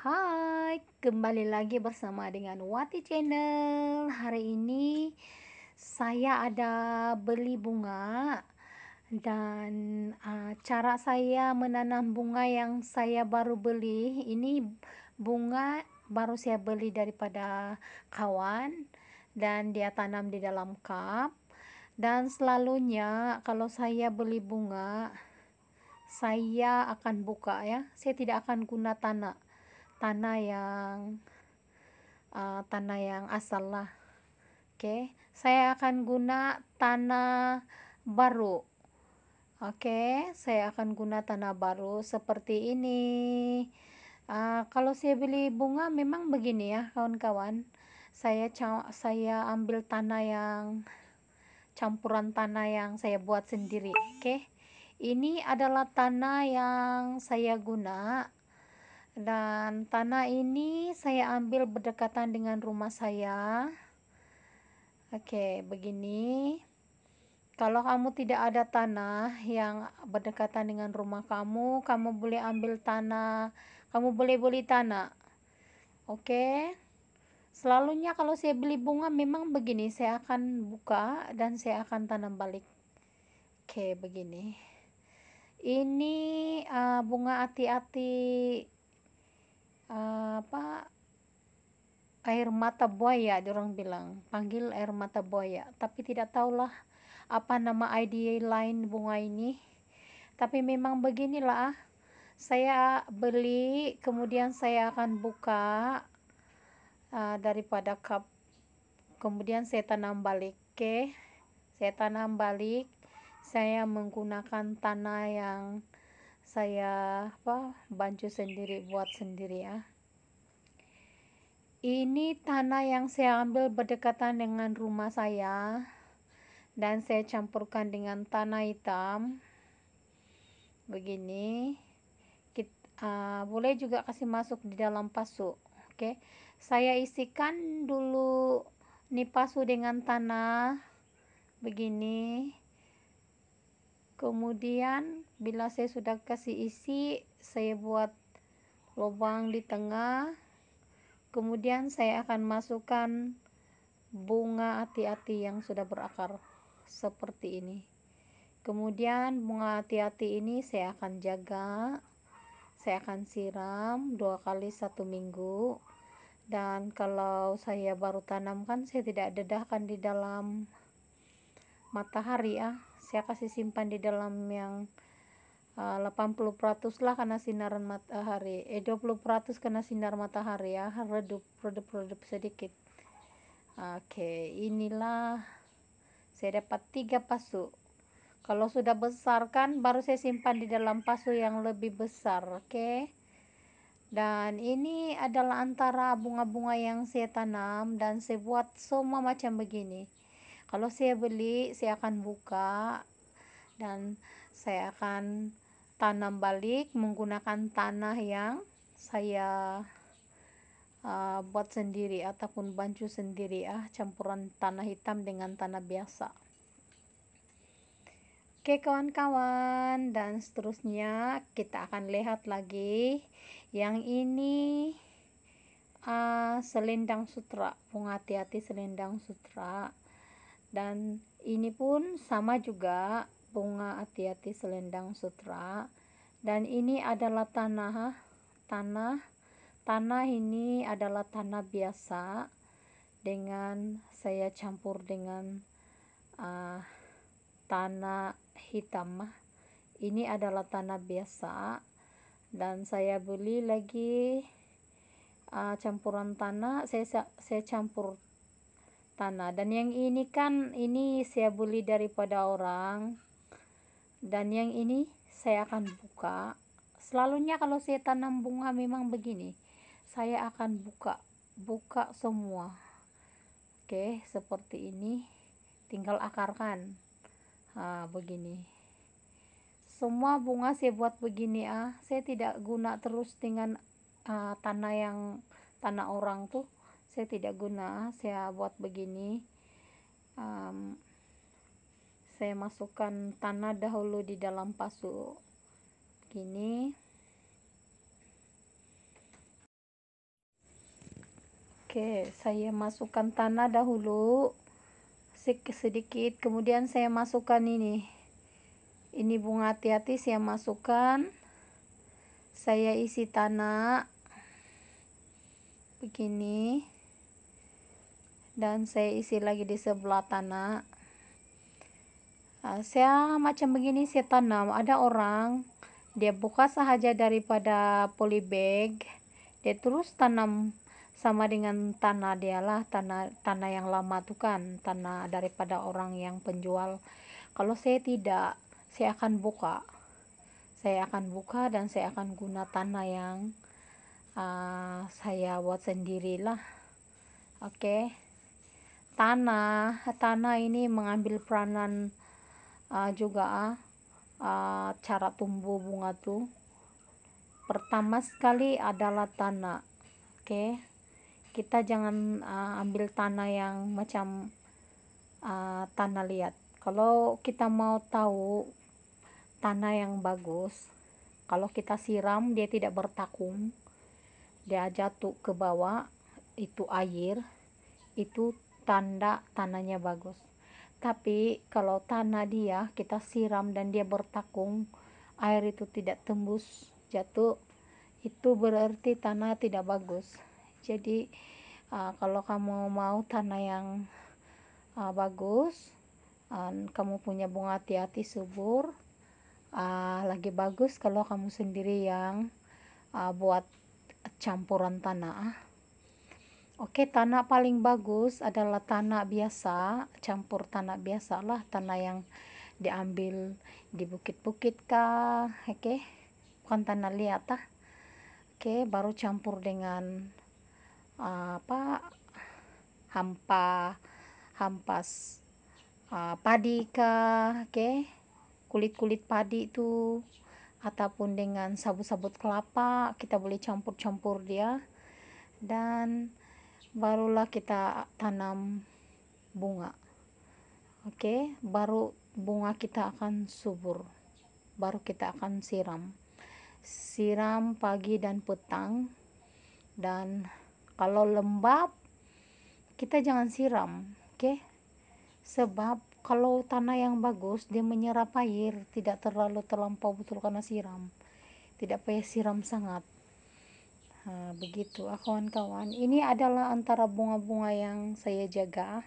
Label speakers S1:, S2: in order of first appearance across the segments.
S1: Hai, kembali lagi bersama dengan Wati Channel. Hari ini saya ada beli bunga dan uh, cara saya menanam bunga yang saya baru beli. Ini bunga baru saya beli daripada kawan dan dia tanam di dalam cup. Dan selalunya kalau saya beli bunga saya akan buka ya. Saya tidak akan guna tanah tanah yang uh, tanah yang asal lah oke okay. saya akan guna tanah baru oke okay. saya akan guna tanah baru seperti ini uh, kalau saya beli bunga memang begini ya kawan-kawan saya saya ambil tanah yang campuran tanah yang saya buat sendiri oke okay. ini adalah tanah yang saya guna dan tanah ini saya ambil berdekatan dengan rumah saya oke begini kalau kamu tidak ada tanah yang berdekatan dengan rumah kamu kamu boleh ambil tanah kamu boleh beli tanah oke selalunya kalau saya beli bunga memang begini saya akan buka dan saya akan tanam balik oke begini ini uh, bunga hati-hati Eh, apa air mata buaya orang bilang panggil air mata buaya tapi tidak tahulah apa nama ID lain bunga ini tapi memang beginilah ah. saya beli kemudian saya akan buka uh, daripada cup kemudian saya tanam balik oke okay? saya tanam balik saya menggunakan tanah yang saya apa bantu sendiri buat sendiri ya ini tanah yang saya ambil berdekatan dengan rumah saya dan saya campurkan dengan tanah hitam begini kita, uh, boleh juga kasih masuk di dalam pasu oke okay? saya isikan dulu nih pasu dengan tanah begini kemudian bila saya sudah kasih isi saya buat lubang di tengah kemudian saya akan masukkan bunga hati-hati yang sudah berakar seperti ini kemudian bunga hati-hati ini saya akan jaga saya akan siram dua kali satu minggu dan kalau saya baru tanamkan saya tidak dedahkan di dalam matahari ya saya kasih simpan di dalam yang eh, uh, 80% lah karena sinaran matahari eh 20% karena sinar matahari ya redup redup redup sedikit oke okay, inilah saya dapat tiga pasu kalau sudah besar kan baru saya simpan di dalam pasu yang lebih besar oke okay? Dan ini adalah antara bunga-bunga yang saya tanam dan saya buat semua macam begini kalau saya beli saya akan buka dan saya akan tanam balik menggunakan tanah yang saya uh, buat sendiri ataupun bancu sendiri ya ah, campuran tanah hitam dengan tanah biasa Oke kawan-kawan dan seterusnya kita akan lihat lagi yang ini uh, selendang sutra bunga hati-hati selendang sutra dan ini pun sama juga bunga hati-hati selendang sutra dan ini adalah tanah tanah tanah ini adalah tanah biasa dengan saya campur dengan uh, tanah hitam ini adalah tanah biasa dan saya beli lagi uh, campuran tanah saya saya campur tanah dan yang ini kan ini saya beli daripada orang dan yang ini saya akan buka selalunya kalau saya tanam bunga memang begini saya akan buka buka semua oke seperti ini tinggal akarkan nah, begini semua bunga saya buat begini ah saya tidak guna terus dengan uh, tanah yang tanah orang tuh saya tidak guna saya buat begini um, saya masukkan tanah dahulu di dalam pasu gini oke saya masukkan tanah dahulu sedikit kemudian saya masukkan ini ini bunga hati-hati saya masukkan saya isi tanah begini dan saya isi lagi di sebelah tanah ah, saya macam begini saya tanam ada orang dia buka sahaja daripada polybag dia terus tanam sama dengan tanah dialah tanah tanah yang lama tuh kan tanah daripada orang yang penjual kalau saya tidak saya akan buka saya akan buka dan saya akan guna tanah yang uh, saya buat sendirilah oke okay tanah tanah ini mengambil peranan uh, juga uh, cara tumbuh bunga tuh pertama sekali adalah tanah oke okay? kita jangan uh, ambil tanah yang macam uh, tanah liat kalau kita mau tahu tanah yang bagus kalau kita siram dia tidak bertakung dia jatuh ke bawah itu air itu tanda tanahnya bagus. Tapi kalau tanah dia kita siram dan dia bertakung, air itu tidak tembus, jatuh, itu berarti tanah tidak bagus. Jadi uh, kalau kamu mau tanah yang uh, bagus, uh, kamu punya bunga hati-hati subur, uh, lagi bagus kalau kamu sendiri yang uh, buat campuran tanah Oke, tanah paling bagus adalah tanah biasa, campur tanah biasa lah, tanah yang diambil di bukit-bukit kah, oke, okay. bukan tanah liat ah. Oke, okay, baru campur dengan uh, apa hampa, hampas uh, eh, padi kah, oke, okay. kulit-kulit padi itu ataupun dengan sabut-sabut kelapa kita boleh campur-campur dia dan barulah kita tanam bunga oke okay? baru bunga kita akan subur baru kita akan siram siram pagi dan petang dan kalau lembab kita jangan siram oke okay? sebab kalau tanah yang bagus dia menyerap air tidak terlalu terlampau betul karena siram tidak payah siram sangat Ha, nah, begitu, ah, kawan-kawan. Ini adalah antara bunga-bunga yang saya jaga. Ah.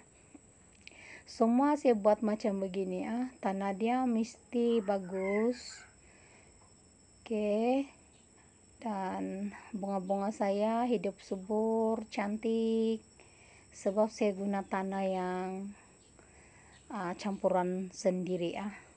S1: Semua saya buat macam begini. Ah. Tanah dia mesti bagus. Oke. Dan bunga-bunga saya hidup subur, cantik. Sebab saya guna tanah yang uh, campuran sendiri. ya.